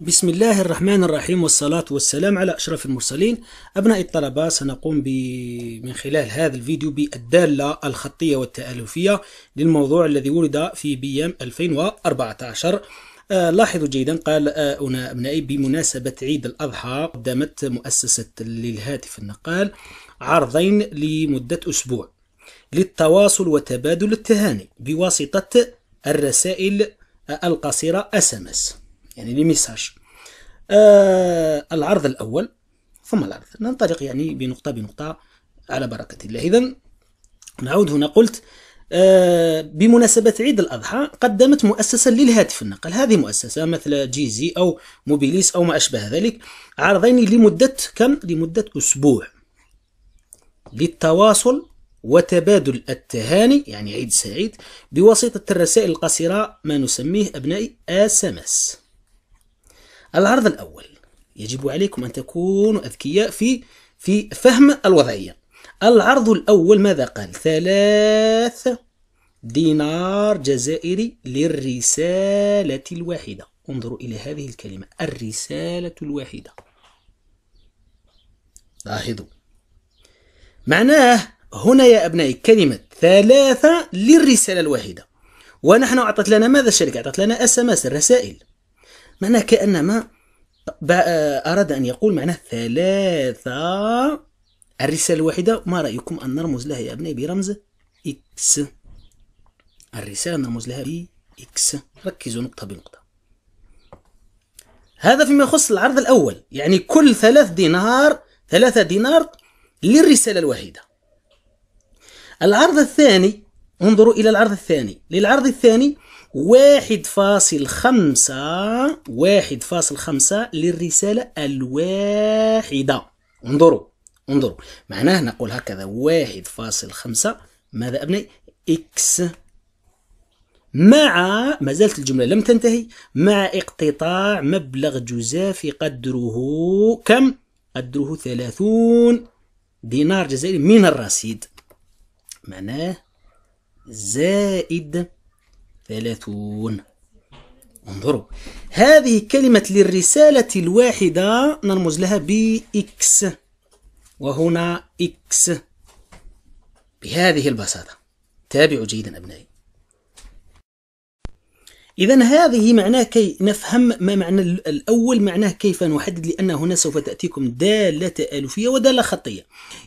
بسم الله الرحمن الرحيم والصلاة والسلام على أشرف المرسلين أبناء الطلبة سنقوم ب... من خلال هذا الفيديو بالدالة الخطية والتآلفية للموضوع الذي ولد في بيام 2014 آه لاحظوا جيدا قال آه أبنائي بمناسبة عيد الأضحى قدمت مؤسسة للهاتف النقال عرضين لمدة أسبوع للتواصل وتبادل التهاني بواسطة الرسائل القصيرة SMS يعني لي ميساج آه العرض الأول ثم العرض ننطلق يعني بنقطة بنقطة على بركة الله إذا نعود هنا قلت آه بمناسبة عيد الأضحى قدمت مؤسسة للهاتف النقل هذه مؤسسة مثل جيزي أو موبيليس أو ما أشبه ذلك عرضين لمدة كم؟ لمدة أسبوع للتواصل وتبادل التهاني يعني عيد سعيد بواسطة الرسائل القصيرة ما نسميه أبنائي آسمس العرض الأول يجب عليكم أن تكونوا أذكياء في في فهم الوضعية العرض الأول ماذا قال ثلاث دينار جزائري للرسالة الواحدة انظروا إلى هذه الكلمة الرسالة الواحدة لاحظوا معناه هنا يا أبنائي كلمة ثلاثة للرسالة الواحدة ونحن أعطت لنا ماذا الشركة؟ أعطت لنا اس ام اس الرسائل معناه كأنما آه، أراد أن يقول معناه ثلاثة الرسالة الواحدة ما رأيكم أن نرمز لها يا أبنائي برمز إكس الرسالة نرمز لها بإكس ركزوا نقطة بنقطة هذا فيما يخص العرض الأول يعني كل ثلاث دينار ثلاثة دينار للرسالة الواحدة العرض الثاني انظروا إلى العرض الثاني للعرض الثاني واحد فاصل خمسة واحد فاصل خمسة للرسالة الواحدة انظروا انظروا معناه نقول هكذا واحد فاصل خمسة ماذا أبني إكس مع ما زالت الجملة لم تنتهي مع اقتطاع مبلغ جزافي قدره كم؟ قدره 30 دينار جزائري من الرصيد معناه زائد ثلاثون انظروا هذه كلمة للرسالة الواحدة نرمز لها بإكس وهنا إكس بهذه البساطة تابعوا جيدا أبنائي إذا هذه معناه كي نفهم ما معنى الأول معناه كيف نحدد لأن هنا سوف تأتيكم دالة ألفية ودالة خطية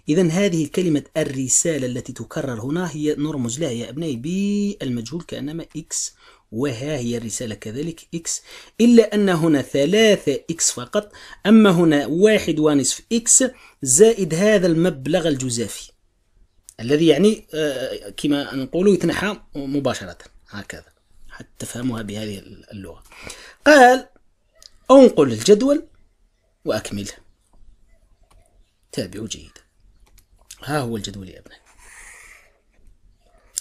إذا هذه كلمة الرسالة التي تكرر هنا هي نرمز لها يا أبنائي بالمجهول كأنما إكس وها هي الرسالة كذلك إكس إلا أن هنا ثلاثة إكس فقط أما هنا واحد ونصف إكس زائد هذا المبلغ الجزافي الذي يعني آه، كما نقول يتنحى مباشرة هكذا حتى تفهمها بهذه اللغة قال أنقل الجدول وأكمله تابعوا جيدا ها هو الجدول يا ابني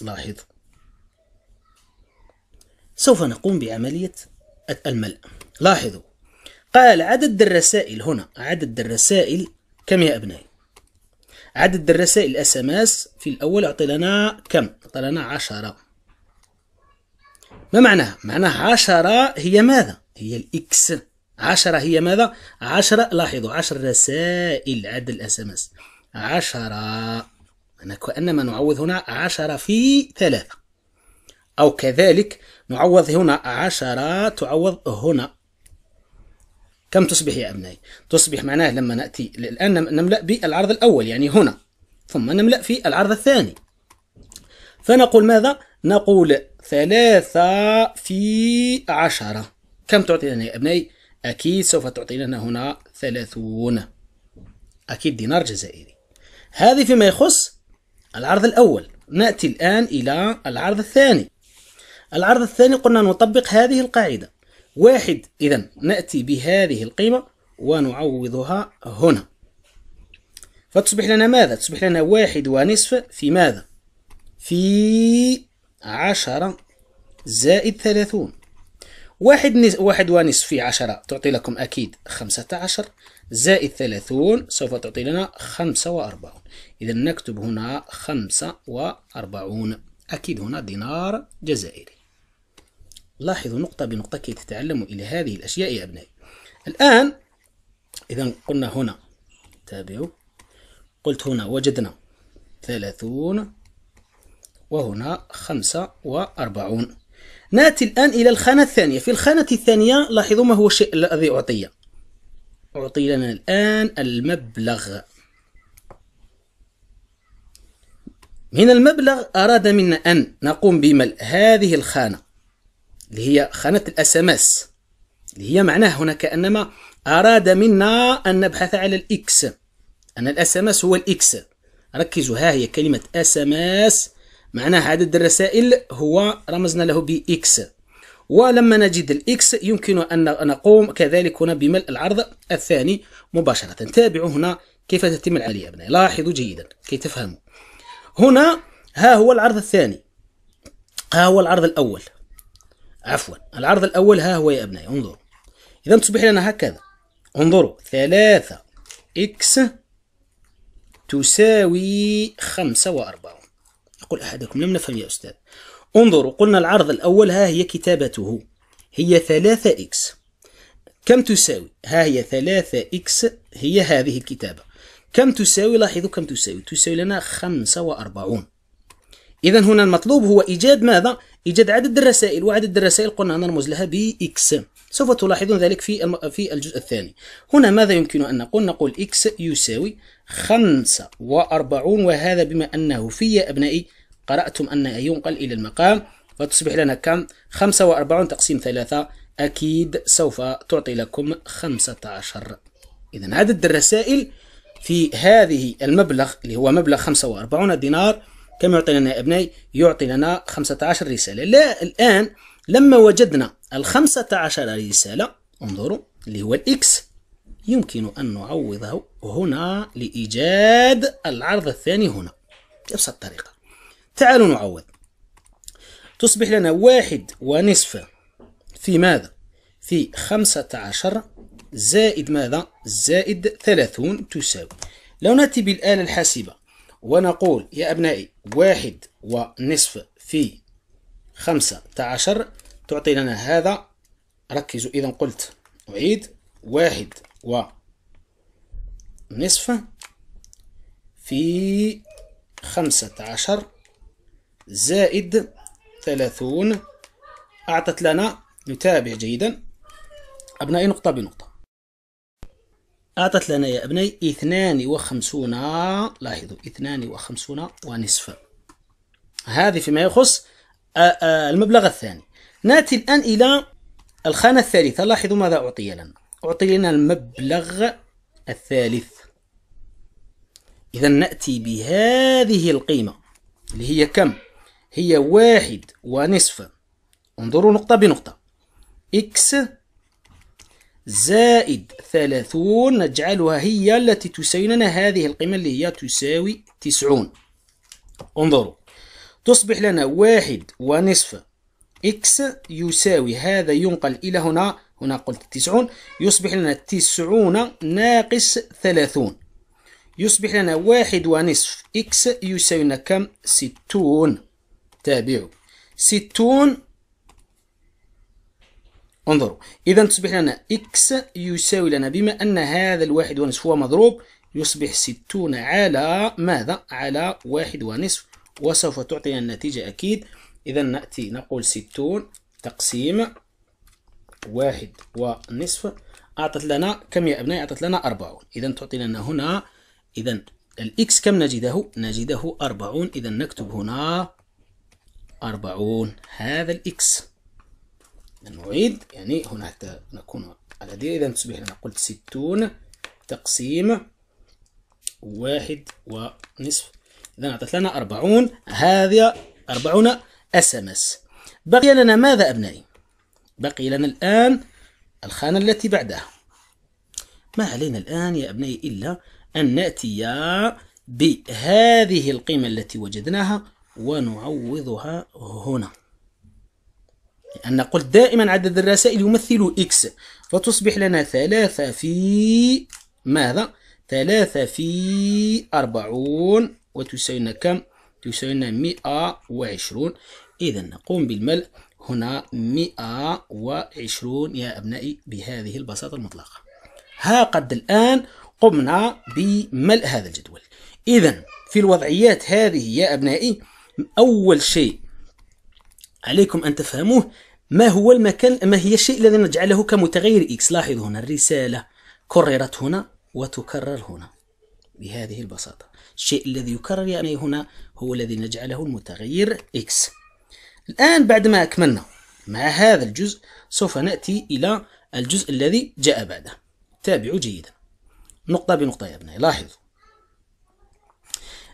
لاحظ سوف نقوم بعملية الملء لاحظوا قال عدد الرسائل هنا عدد الرسائل كم يا أبنائي عدد الرسائل اس ام اس في الأول أعطي لنا كم أعطي لنا عشرة ما معناها؟ معناها 10 هي ماذا؟ هي الإكس 10 هي ماذا؟ 10 لاحظوا 10 رسائل عد الاس ام اس 10 أنا كأنما نعوض هنا 10 في 3 أو كذلك نعوض هنا 10 تعوض هنا كم تصبح يا أبنائي؟ تصبح معناه لما نأتي الآن نملأ بالعرض الأول يعني هنا ثم نملأ في العرض الثاني فنقول ماذا؟ نقول ثلاثة في عشرة كم تعطي لنا يا أبنائي؟ أكيد سوف تعطي لنا هنا ثلاثون أكيد دينار جزائري هذه فيما يخص العرض الأول نأتي الآن إلى العرض الثاني العرض الثاني قلنا نطبق هذه القاعدة واحد إذا نأتي بهذه القيمة ونعوضها هنا فتصبح لنا ماذا؟ تصبح لنا واحد ونصف في ماذا؟ في عشرة زائد ثلاثون واحد, نس... واحد ونصف في عشرة تعطي لكم أكيد خمسة عشر زائد ثلاثون سوف تعطي لنا خمسة وأربعون إذا نكتب هنا خمسة وأربعون أكيد هنا دينار جزائري لاحظوا نقطة بنقطة كي تتعلموا إلى هذه الأشياء يا أبنائي الآن إذا قلنا هنا تابعوا قلت هنا وجدنا ثلاثون وهنا خمسة وأربعون نأتي الآن إلى الخانة الثانية في الخانة الثانية لاحظوا ما هو الشيء الذي أعطي أعطي لنا الآن المبلغ من المبلغ أراد منا أن نقوم بملء هذه الخانة اللي هي خانة الاس ام اس اللي هي معناه هنا كأنما أراد منا أن نبحث على الإكس أن الاس ام اس هو الإكس ركزوا ها هي كلمة اس ام اس معناها عدد الرسائل هو رمزنا له بإكس ولما نجد الإكس يمكن أن نقوم كذلك هنا بملء العرض الثاني مباشرة تابعوا هنا كيف تتم العملية أبنائي لاحظوا جيدا كي تفهموا هنا ها هو العرض الثاني ها هو العرض الأول عفوا العرض الأول ها هو يا أبنائي انظروا إذا تصبح لنا هكذا انظروا ثلاثة إكس تساوي خمسة وأربعون يقول أحدكم لم نفهم يا أستاذ انظروا قلنا العرض الأول ها هي كتابته هي 3 إكس كم تساوي ها هي 3 إكس هي هذه الكتابة كم تساوي لاحظوا كم تساوي تساوي لنا 45 إذا هنا المطلوب هو إيجاد ماذا؟ إيجاد عدد الرسائل وعدد الرسائل قلنا نرمز لها ب إكس سوف تلاحظون ذلك في في الجزء الثاني هنا ماذا يمكن أن نقول؟ نقول إكس يساوي 45 وهذا بما أنه في يا أبنائي قرأتم أن ينقل إلى المقام وتصبح لنا كم 45 تقسيم 3 أكيد سوف تعطي لكم 15 إذا عدد الرسائل في هذه المبلغ اللي هو مبلغ 45 دينار كم يعطي لنا يا أبنائي يعطي لنا 15 رسالة لا الآن لما وجدنا ال 15 رسالة انظروا اللي هو الإكس يمكن أن نعوضه هنا لإيجاد العرض الثاني هنا بنفس الطريقة تعالوا نعوض تصبح لنا واحد ونصف في ماذا؟ في خمسة عشر زائد ماذا؟ زائد ثلاثون تساوي لو نأتي بالآلة الحاسبة ونقول يا أبنائي واحد ونصف في خمسة عشر تعطي لنا هذا ركزوا إذا قلت أعيد واحد ونصف في خمسة عشر زائد 30 أعطت لنا نتابع جيدا أبنائي نقطة بنقطة أعطت لنا يا أبنائي 52 لاحظوا 52 ونصف هذه فيما يخص آه، آه، المبلغ الثاني نأتي الآن إلى الخانة الثالثة لاحظوا ماذا أعطي لنا أعطي لنا المبلغ الثالث إذا نأتي بهذه القيمة اللي هي كم؟ هي واحد ونصف انظروا نقطة بنقطة إكس زائد ثلاثون نجعلها هي التي تساوي هذه القيمة اللي هي تساوي تسعون انظروا تصبح لنا واحد ونصف إكس يساوي هذا ينقل إلى هنا هنا قلت تسعون يصبح لنا تسعون ناقص ثلاثون يصبح لنا واحد ونصف إكس يساوي لنا كم ستون تابعوا ستون انظروا إذا تصبح لنا إكس يساوي لنا بما أن هذا الواحد ونصف هو مضروب يصبح ستون على ماذا؟ على واحد ونصف وسوف تعطينا النتيجة أكيد إذا نأتي نقول ستون تقسيم واحد ونصف أعطت لنا كم يا أبنائي؟ أعطت لنا أربعون إذا تعطي لنا هنا إذا الإكس كم نجده؟ نجده أربعون إذا نكتب هنا 40 هذا الإكس نعيد يعني هنا حتى نكون على دي إذا تصبح لنا قلت 60 تقسيم واحد ونصف إذا أعطت لنا 40 هذه 40 اس ام اس بقي لنا ماذا أبنائي بقي لنا الآن الخانة التي بعدها ما علينا الآن يا أبنائي إلا أن نأتي بهذه القيمة التي وجدناها ونعوضها هنا لأن قلت دائما عدد الرسائل يمثل إكس فتصبح لنا ثلاثة في ماذا؟ ثلاثة في أربعون وتساوينا كم؟ تساوينا مئة وعشرون إذا نقوم بالملء هنا مئة وعشرون يا أبنائي بهذه البساطة المطلقة ها قد الآن قمنا بملء هذا الجدول إذا في الوضعيات هذه يا أبنائي أول شيء عليكم أن تفهموه ما هو المكان ما هي الشيء الذي نجعله كمتغير إكس لاحظ هنا الرسالة كررت هنا وتكرر هنا بهذه البساطة الشيء الذي يكرر يعني هنا هو الذي نجعله المتغير إكس الآن بعد ما أكملنا مع هذا الجزء سوف نأتي إلى الجزء الذي جاء بعده تابعوا جيدا نقطة بنقطة يا ابني لاحظوا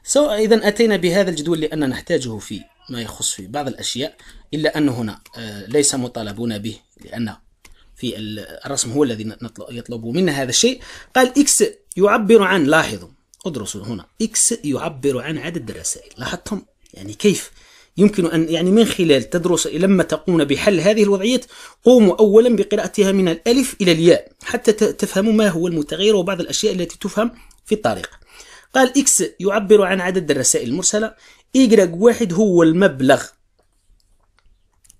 سواء إذا أتينا بهذا الجدول لأننا نحتاجه في ما يخص في بعض الأشياء إلا أن هنا آه، ليس مطالبون به لأن في الرسم هو الذي يطلب منا هذا الشيء قال إكس يعبر عن لاحظوا ادرسوا هنا إكس يعبر عن عدد الرسائل لاحظتم يعني كيف يمكن أن يعني من خلال تدرس لما تقوم بحل هذه الوضعيات قوموا أولا بقراءتها من الألف إلى الياء حتى تفهموا ما هو المتغير وبعض الأشياء التي تفهم في الطريقة قال إكس يعبر عن عدد الرسائل المرسلة إيجراج واحد هو المبلغ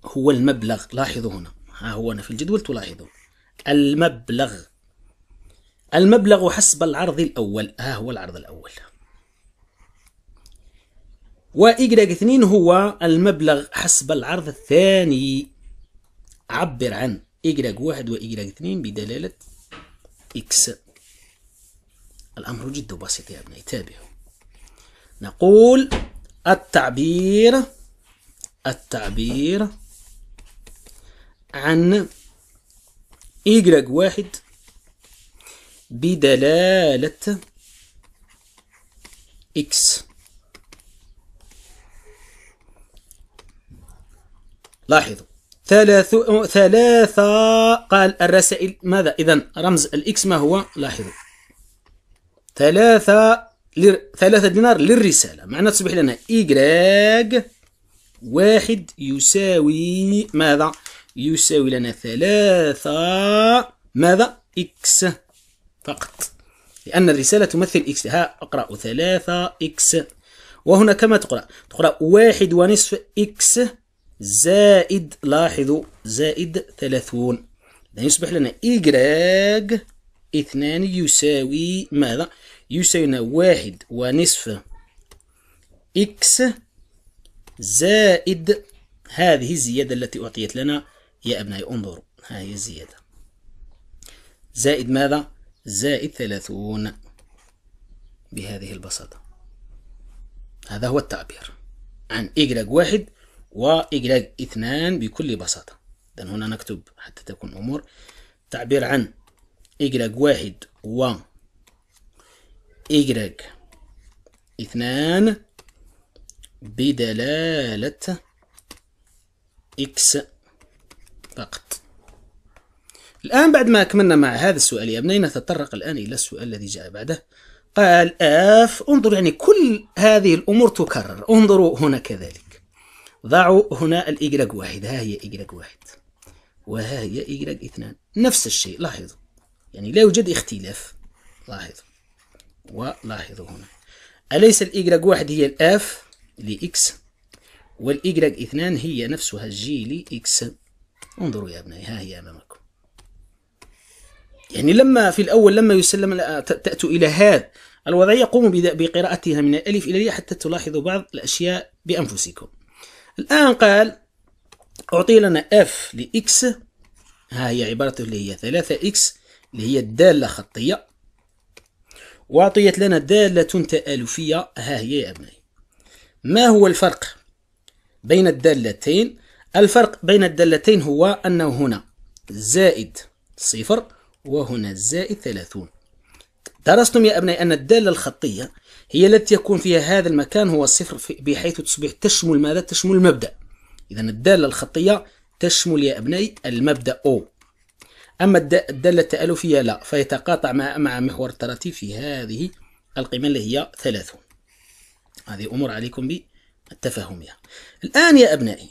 هو المبلغ لاحظوا هنا ها هو أنا في الجدول تلاحظوا المبلغ المبلغ حسب العرض الأول ها هو العرض الأول و اثنين هو المبلغ حسب العرض الثاني عبر عن إيجراج واحد و اثنين بدلالة إكس الأمر جد بسيط يا ابني تابعوا نقول التعبير التعبير عن y واحد بدلالة x لاحظوا ثلاث ثلاثة قال الرسائل ماذا إذا رمز الإكس ما هو لاحظوا ثلاثة لر... ثلاثة دينار للرسالة معناها تصبح لنا إيكراغ واحد يساوي ماذا؟ يساوي لنا ثلاثة ماذا؟ إكس فقط لأن الرسالة تمثل إكس ها أقرأ ثلاثة إكس وهنا كما تقرأ تقرأ واحد ونصف إكس زائد لاحظوا زائد ثلاثون يصبح لنا إيكراغ اثنان يساوي ماذا؟ يساوي واحد ونصف إكس زائد هذه الزيادة التي أعطيت لنا يا أبنائي انظروا ها هي الزيادة زائد ماذا؟ زائد ثلاثون بهذه البساطة هذا هو التعبير عن إجراج واحد وإجراج اثنان بكل بساطة إذن هنا نكتب حتى تكون أمور تعبير عن إجراج واحد و إجراج اثنان بدلالة إكس فقط الآن بعد ما كملنا مع هذا السؤال يا ابني نتطرق الآن إلى السؤال الذي جاء بعده قال آف انظر يعني كل هذه الأمور تكرر انظروا هنا كذلك ضعوا هنا الإجراج واحد ها هي إجراج واحد وها هي إجراج اثنان نفس الشيء لاحظوا يعني لا يوجد اختلاف لاحظ ولاحظوا هنا أليس الإيجراج واحد هي الآف لإكس والإيجراج اثنان هي نفسها الجي لإكس انظروا يا أبنائي ها هي أمامكم يعني لما في الأول لما يسلم تأتوا إلى هذا الوضعية قوموا بقراءتها من الألف إلى الياء حتى تلاحظوا بعض الأشياء بأنفسكم الآن قال أعطي لنا اف لإكس ها هي عبارته اللي هي 3 إكس اللي هي الدالة خطية وأعطيت لنا دالة تآلفية ها هي يا أبنائي ما هو الفرق بين الدالتين الفرق بين الدالتين هو أنه هنا زائد صفر وهنا زائد ثلاثون درستم يا أبنائي أن الدالة الخطية هي التي يكون فيها هذا المكان هو الصفر بحيث تصبح تشمل ماذا؟ تشمل المبدأ إذا الدالة الخطية تشمل يا أبنائي المبدأ O أما الدالة التألفية لا فيتقاطع مع مع محور التراتيب في هذه القيمة اللي هي 30 هذه أمور عليكم بتفهمها يعني. الآن يا أبنائي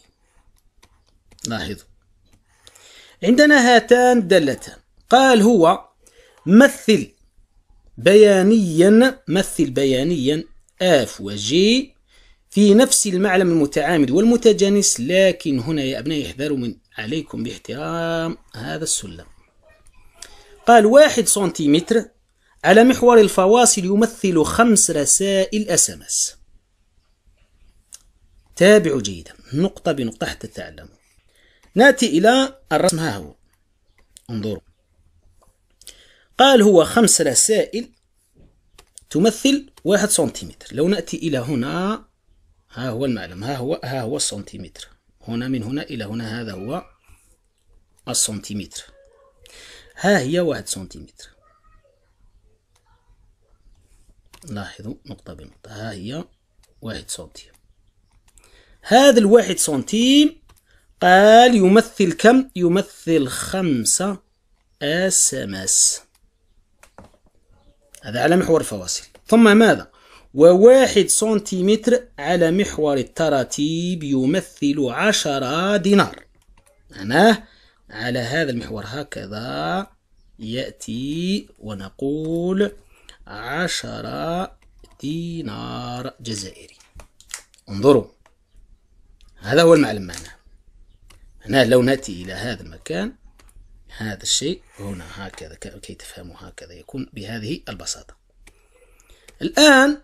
لاحظوا عندنا هاتان الدالتان قال هو مثل بيانيا مثل بيانيا اف وجي في نفس المعلم المتعامد والمتجانس لكن هنا يا أبنائي احذروا من عليكم باحترام هذا السلم قال واحد سنتيمتر على محور الفواصل يمثل خمس رسائل اس ام اس تابعوا جيدا نقطة بنقطة حتى تعلموا ناتي إلى الرسم ها هو انظروا قال هو خمس رسائل تمثل واحد سنتيمتر لو نأتي إلى هنا ها هو المعلم ها هو ها هو السنتيمتر هنا من هنا إلى هنا هذا هو السنتيمتر ها هي واحد سنتيمتر لاحظوا نقطة بنقطة ها هي واحد سنتيم هذا الواحد سنتيم قال يمثل كم؟ يمثل خمسة اس ام اس هذا على محور الفواصل ثم ماذا؟ وواحد سنتيمتر على محور التراتيب يمثل عشرة دينار معناه على هذا المحور هكذا يأتي ونقول عشرة دينار جزائري انظروا هذا هو المعلم معنا هنا لو نأتي إلى هذا المكان هذا الشيء هنا هكذا كي تفهموا هكذا يكون بهذه البساطة الآن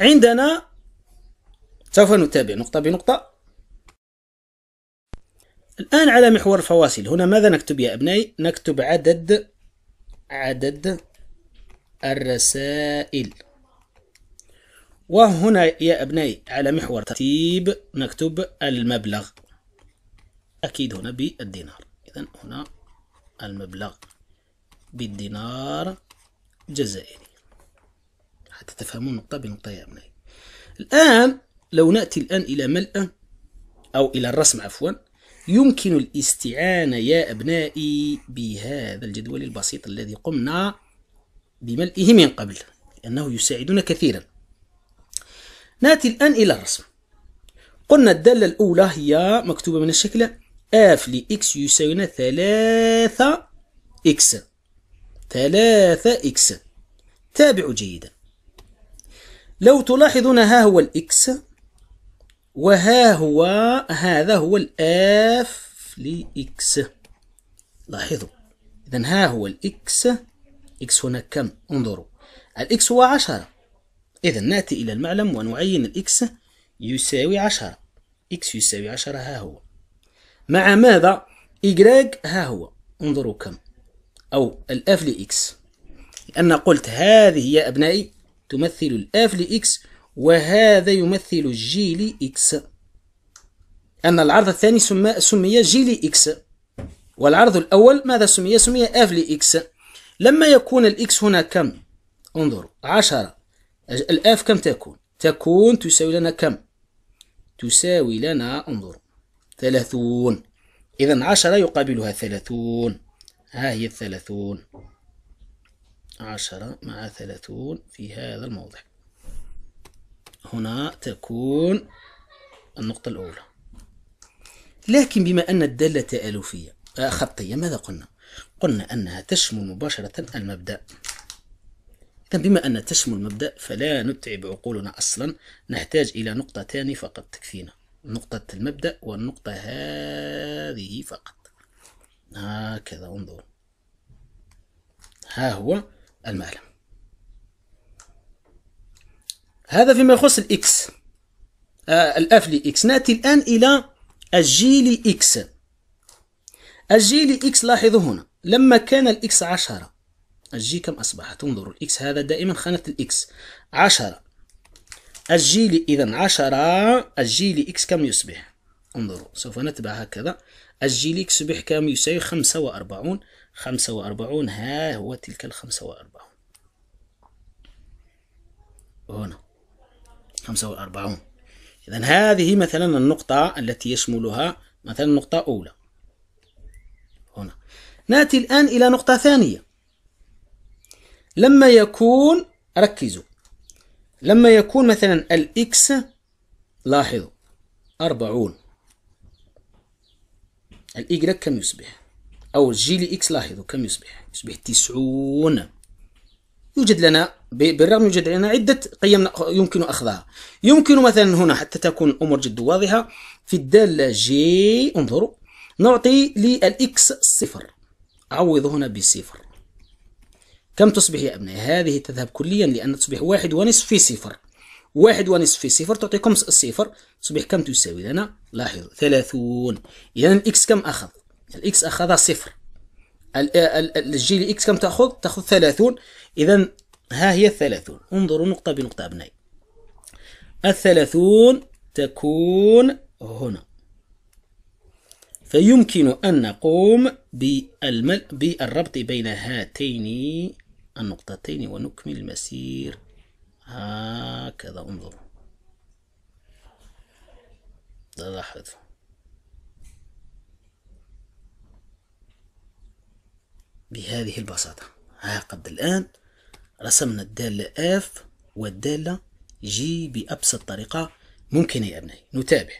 عندنا سوف نتابع نقطة بنقطة الآن على محور الفواصل هنا ماذا نكتب يا أبنائي نكتب عدد عدد الرسائل وهنا يا أبنائي على محور ترتيب نكتب المبلغ أكيد هنا بالدينار إذا هنا المبلغ بالدينار جزائري حتى تفهمون نقطة بنقطة يا أبنائي الآن لو نأتي الآن إلى ملأ أو إلى الرسم عفوا يمكن الاستعانة يا أبنائي بهذا الجدول البسيط الذي قمنا بملئه من قبل لأنه يساعدنا كثيرا نأتي الآن إلى الرسم قلنا الدالة الأولى هي مكتوبة من الشكل f لx يساوينا 3 x 3 x تابعوا جيدا لو تلاحظون ها هو الاكس وها هو هذا هو الاف لإكس لاحظوا إذا ها هو الإكس إكس هنا كم انظروا الإكس هو عشرة إذا نأتي إلى المعلم ونعين الإكس يساوي عشرة إكس يساوي عشرة ها هو مع ماذا إجراج ها هو انظروا كم أو الأف لإكس لأن قلت هذه يا أبنائي تمثل الأف لإكس وهذا يمثل الجيل إكس أن العرض الثاني سمى سمي جيل إكس والعرض الأول ماذا سمي؟ سمي اف لإكس لما يكون الإكس هنا كم؟ انظروا عشره الآف كم تكون؟ تكون تساوي لنا كم؟ تساوي لنا انظروا ثلاثون إذا عشرة يقابلها ثلاثون ها هي الثلاثون عشرة مع ثلاثون في هذا الموضع هنا تكون النقطة الأولى لكن بما أن الدالة تألوفية آه، خطية ماذا قلنا؟ قلنا أنها تشمل مباشرة المبدأ إذا بما أن تشمل المبدأ فلا نتعب عقولنا أصلا نحتاج إلى نقطتان فقط تكفينا نقطة المبدأ والنقطة هذه فقط هكذا انظروا ها هو المعلم هذا فيما يخص الإكس آه الأف لإكس نأتي الآن إلى الجي لإكس الجي لإكس لاحظوا هنا لما كان الإكس عشرة الجي كم أصبحت انظروا الإكس هذا دائما خانة الإكس عشرة الجي إذا عشرة الجي لإكس كم يصبح انظروا سوف نتبع هكذا الجي اكس يصبح كم يساوي خمسة وأربعون خمسة وأربعون ها هو تلك الخمسة وأربعون هنا 45 إذا هذه مثلا النقطة التي يشملها مثلا نقطة أولى هنا نأتي الآن إلى نقطة ثانية لما يكون ركزوا لما يكون مثلا الإكس لاحظوا 40 الإيجريك كم يصبح أو الجي لإكس لاحظوا كم يصبح يصبح 90 يوجد لنا بالرغم من وجود عدة قيم يمكن أخذها يمكن مثلا هنا حتى تكون الأمور جد واضحة في الدالة جي انظروا نعطي للإكس صفر عوض هنا بصفر كم تصبح يا أبنائي؟ هذه تذهب كليا لأن تصبح واحد ونصف في صفر واحد ونصف في صفر تعطيكم صفر تصبح كم تساوي لنا؟ لاحظوا ثلاثون إذا الإكس كم أخذ؟ الإكس أخذ صفر الجي لإكس كم تأخذ؟ تأخذ ثلاثون إذا ها هي الثلاثون انظروا نقطة بنقطة أبنائي الثلاثون تكون هنا فيمكن أن نقوم بالمل... بالربط بين هاتين النقطتين ونكمل المسير هكذا انظروا لاحظوا بهذه البساطة ها قد الآن رسمنا الدالة اف والدالة جي بأبسط طريقة ممكنة يا أبنائي نتابع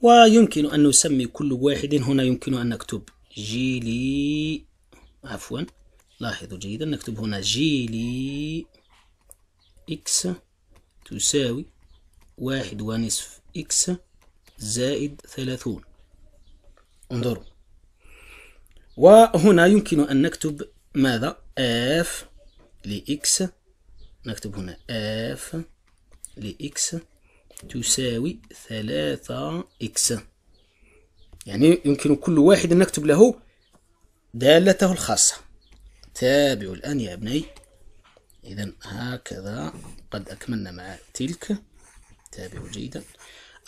ويمكن أن نسمي كل واحد هنا يمكن أن نكتب لي عفوا لاحظوا جيدا نكتب هنا لي إكس تساوي واحد ونصف إكس زائد ثلاثون انظروا وهنا يمكن أن نكتب ماذا اف لإكس نكتب هنا اف لإكس تساوي ثلاثة إكس يعني يمكن كل واحد أن نكتب له دالته الخاصة تابعوا الآن يا ابني إذا هكذا قد أكملنا مع تلك تابعوا جيدا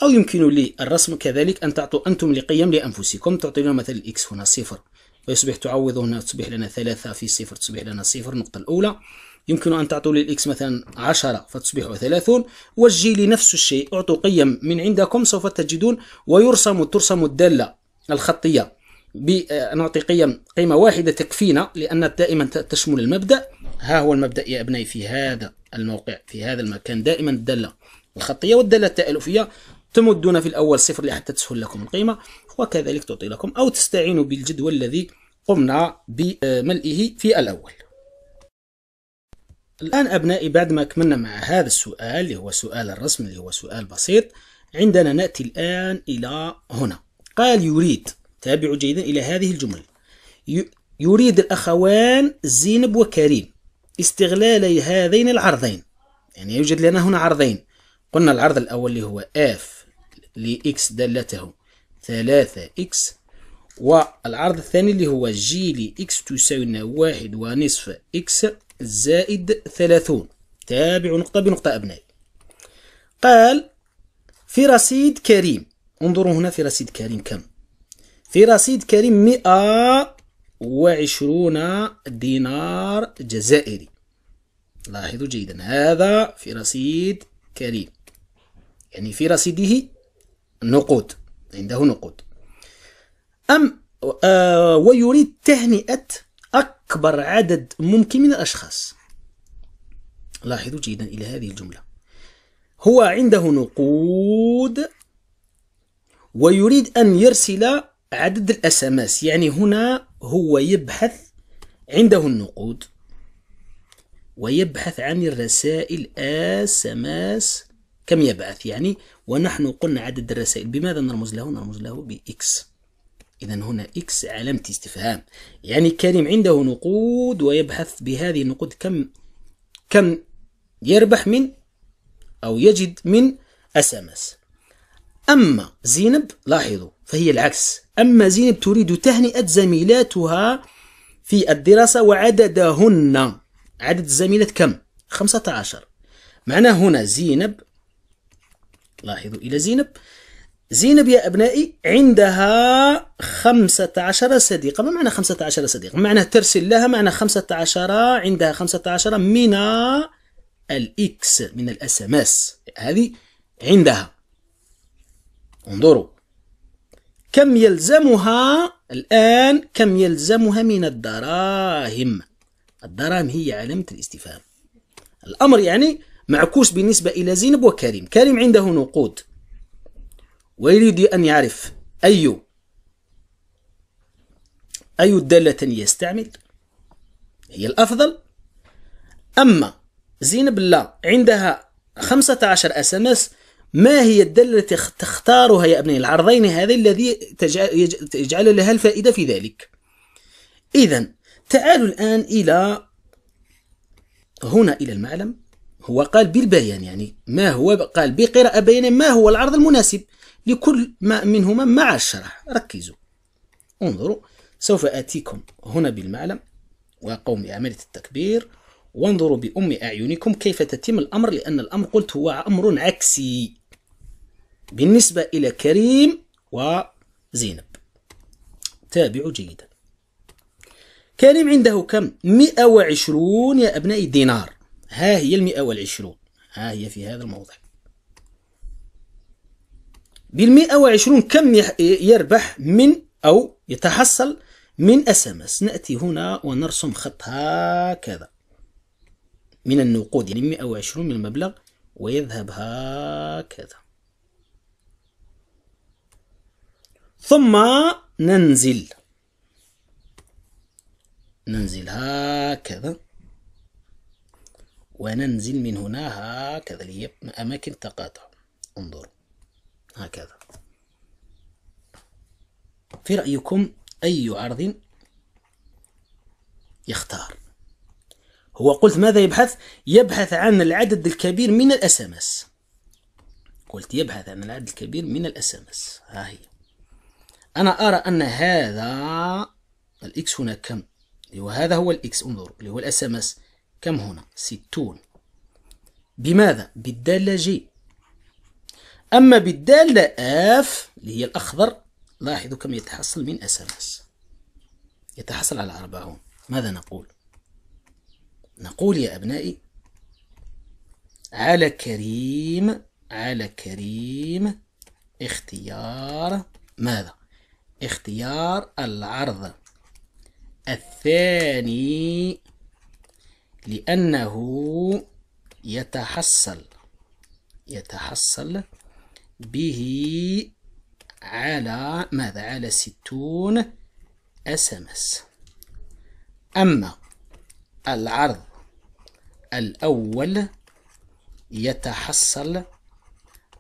أو يمكن للرسم كذلك أن تعطوا أنتم لقيم لأنفسكم تعطينا مثلا إكس هنا صفر ويصبح تعوض هنا تصبح لنا ثلاثة في صفر تصبح لنا صفر النقطة الأولى يمكن أن تعطوا للإكس مثلا 10 فتصبح 30 والجي لنفس الشيء أعطوا قيم من عندكم سوف تجدون ويرسم ترسم الدالة الخطية بنعطي آه، قيم قيمة واحدة تكفينا لأن دائما تشمل المبدأ ها هو المبدأ يا أبنائي في هذا الموقع في هذا المكان دائما الدالة الخطية والدالة التألفية تمدون في الأول صفر لحتى تسهل لكم القيمة وكذلك تعطي لكم أو تستعينوا بالجدول الذي قمنا بملئه في الأول الآن أبنائي بعد ما كملنا مع هذا السؤال اللي هو سؤال الرسم اللي هو سؤال بسيط عندنا نأتي الآن إلى هنا قال يريد تابعوا جيدا إلى هذه الجمل يريد الأخوان زينب وكريم استغلال هذين العرضين يعني يوجد لنا هنا عرضين قلنا العرض الأول اللي هو F لإكس دالته ثلاثة إكس والعرض الثاني اللي هو جي لإكس تساوي واحد ونصف إكس زائد ثلاثون تابعوا نقطة بنقطة أبنائي قال في رصيد كريم انظروا هنا في رصيد كريم كم في رصيد كريم مئة وعشرون دينار جزائري لاحظوا جيدا هذا في رصيد كريم يعني في رصيده نقود عنده نقود أم آه ويريد تهنئة أكبر عدد ممكن من الأشخاص لاحظوا جيدا إلى هذه الجملة هو عنده نقود ويريد أن يرسل عدد الأسماس يعني هنا هو يبحث عنده النقود ويبحث عن الرسائل أسماس كم يبعث يعني ونحن قلنا عدد الرسائل بماذا نرمز له نرمز له بإكس إذا هنا إكس علامة استفهام يعني كريم عنده نقود ويبحث بهذه النقود كم كم يربح من أو يجد من اس ام اس أما زينب لاحظوا فهي العكس أما زينب تريد تهنئة زميلاتها في الدراسة وعددهن عدد الزميلات كم؟ 15 معناه هنا زينب لاحظوا إلى زينب زينب يا أبنائي عندها خمسة عشر صديقة ما معنى خمسة عشر صديقة؟ معنى ترسل لها معنى خمسة عشر عندها خمسة عشر من الإكس من الاس ام اس هذه عندها انظروا كم يلزمها الآن كم يلزمها من الدراهم الدراهم هي علامة الاستفهام الأمر يعني معكوس بالنسبة إلى زينب وكريم كريم عنده نقود ويريد أن يعرف أي أي دالة يستعمل هي الأفضل أما زينب لا عندها 15 اس ام اس ما هي الدالة التي تختارها يا ابني العرضين هذا الذي يجعل لها الفائدة في ذلك إذا تعالوا الآن إلى هنا إلى المعلم هو قال بالبيان يعني ما هو قال بقراءة بيان ما هو العرض المناسب لكل ما منهما مع الشرح ركزوا انظروا سوف آتيكم هنا بالمعلم وقوم بعملية التكبير وانظروا بأم أعينكم كيف تتم الأمر لأن الأمر قلت هو أمر عكسي بالنسبة إلى كريم وزينب تابعوا جيدا كريم عنده كم؟ 120 يا أبنائي دينار ها هي المئة والعشرون ها هي في هذا الموضع بالمئة وعشرون كم يربح من أو يتحصل من اس ناتي هنا ونرسم خط هكذا من النقود يعني 120 من المبلغ ويذهب هكذا ثم ننزل ننزل هكذا وننزل من هنا هكذا اللي هي أماكن التقاطع انظروا هكذا في رأيكم أي عرض يختار هو قلت ماذا يبحث يبحث عن العدد الكبير من الاس ام اس قلت يبحث عن العدد الكبير من الاس ام اس ها هي انا ارى ان هذا الاكس هنا كم وهذا هو الاكس انظر اللي هو الاس ام اس كم هنا ستون بماذا بالدالة جي أما بالدالة آف اللي هي الأخضر لاحظوا كم يتحصل من أساس يتحصل على أربعون ماذا نقول نقول يا أبنائي على كريم على كريم اختيار ماذا اختيار العرض الثاني لأنه يتحصل يتحصل به على ماذا على ستون اس ام اس أما العرض الأول يتحصل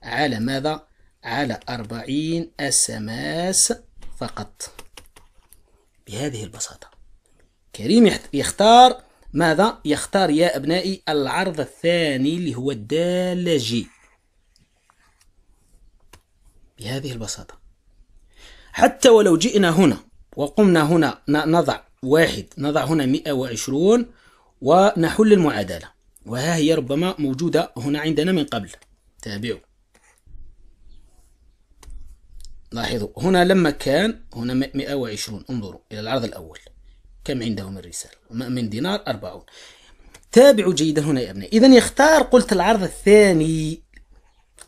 على ماذا على أربعين اس ام اس فقط بهذه البساطة كريم يختار ماذا يختار يا أبنائي العرض الثاني اللي هو الدالة جي بهذه البساطة حتى ولو جئنا هنا وقمنا هنا نضع واحد نضع هنا 120 ونحل المعادلة وها هي ربما موجودة هنا عندنا من قبل تابعوا لاحظوا هنا لما كان هنا 120 انظروا إلى العرض الأول كم عندهم الرسالة من دينار أربعون تابعوا جيدا هنا يا أبنائي إذا يختار قلت العرض الثاني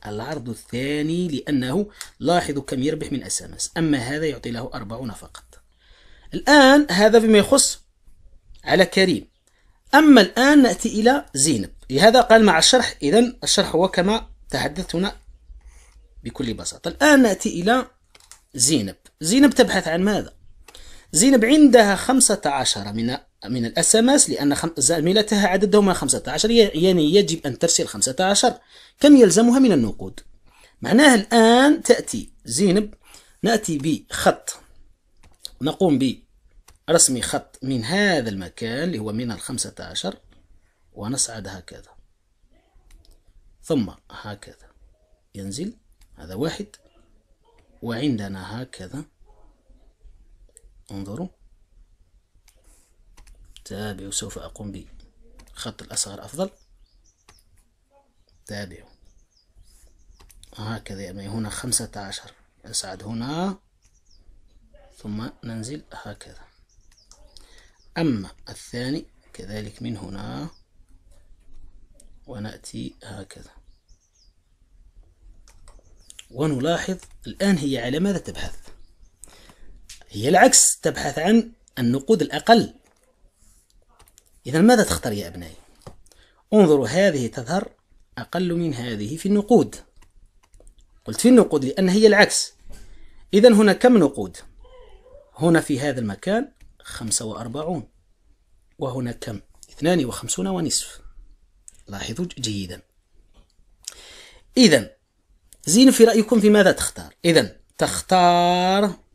العرض الثاني لأنه لاحظوا كم يربح من اس ام اس أما هذا يعطي له أربعون فقط الآن هذا فيما يخص على كريم أما الآن نأتي إلى زينب لهذا قال مع الشرح إذا الشرح هو كما تحدثت هنا بكل بساطة الآن نأتي إلى زينب زينب تبحث عن ماذا زينب عندها 15 من من الاس ام اس لان زميلتها عددهما 15 يعني يجب ان ترسل 15 كم يلزمها من النقود معناها الان تاتي زينب ناتي بخط نقوم برسم خط من هذا المكان اللي هو من ال 15 ونصعد هكذا ثم هكذا ينزل هذا واحد وعندنا هكذا انظروا تابعوا سوف أقوم بخط الأصغر أفضل تابعوا هكذا يعني هنا خمسة عشر أسعد هنا ثم ننزل هكذا أما الثاني كذلك من هنا ونأتي هكذا ونلاحظ الآن هي على ماذا تبحث هي العكس تبحث عن النقود الأقل إذا ماذا تختار يا أبنائي انظروا هذه تظهر أقل من هذه في النقود قلت في النقود لأن هي العكس إذا هنا كم نقود هنا في هذا المكان 45 وهنا كم 52 ونصف لاحظوا جيدا إذا زين في رأيكم في ماذا تختار إذا تختار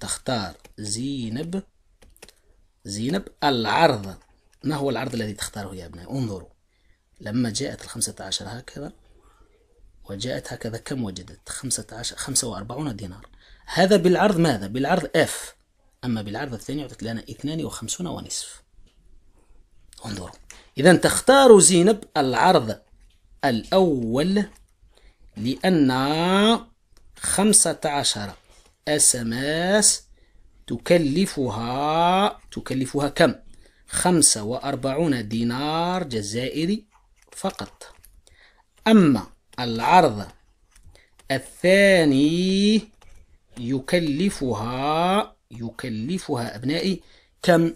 تختار زينب زينب العرض ما هو العرض الذي تختاره يا أبنائي انظروا لما جاءت الخمسة عشر هكذا وجاءت هكذا كم وجدت خمسة عشر خمسة وأربعون دينار هذا بالعرض ماذا بالعرض اف أما بالعرض الثاني أعطت لنا اثنان وخمسون ونصف انظروا إذا تختار زينب العرض الأول لأن خمسة عشر اس ام اس تكلفها تكلفها كم؟ خمسة وأربعون دينار جزائري فقط أما العرض الثاني يكلفها يكلفها أبنائي كم؟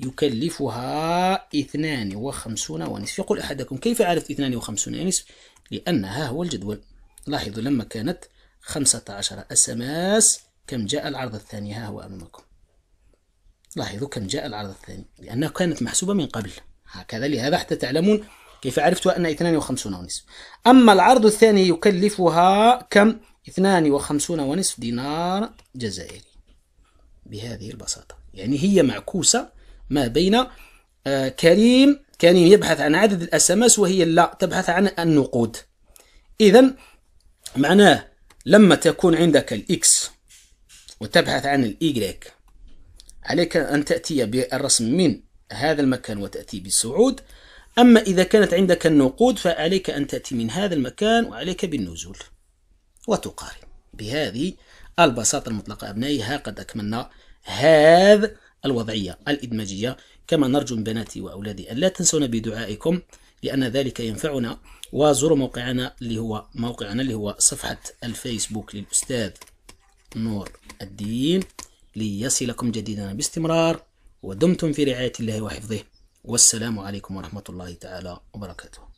يكلفها اثنان وخمسون ونصف يقول أحدكم كيف عرفت اثنان وخمسون ونصف؟ لأنها هو الجدول لاحظوا لما كانت خمسة عشر اس كم جاء العرض الثاني ها هو أمامكم لاحظوا كم جاء العرض الثاني لأنها كانت محسوبة من قبل هكذا لهذا حتى تعلمون كيف عرفت أن 52 ونصف أما العرض الثاني يكلفها كم 52 ونصف دينار جزائري بهذه البساطة يعني هي معكوسة ما بين آه كريم كريم يبحث عن عدد الاس ام اس وهي لا تبحث عن النقود اذا معناه لما تكون عندك الاكس وتبحث عن الإيجريك عليك أن تأتي بالرسم من هذا المكان وتأتي بالصعود أما إذا كانت عندك النقود فعليك أن تأتي من هذا المكان وعليك بالنزول وتقارن بهذه البساطة المطلقة أبنائي ها قد أكملنا هذا الوضعية الإدماجية كما نرجو من بناتي وأولادي أن لا تنسونا بدعائكم لأن ذلك ينفعنا وزوروا موقعنا اللي هو موقعنا اللي هو صفحة الفيسبوك للأستاذ نور الدين ليصلكم جديدنا باستمرار ودمتم في رعاية الله وحفظه والسلام عليكم ورحمة الله تعالى وبركاته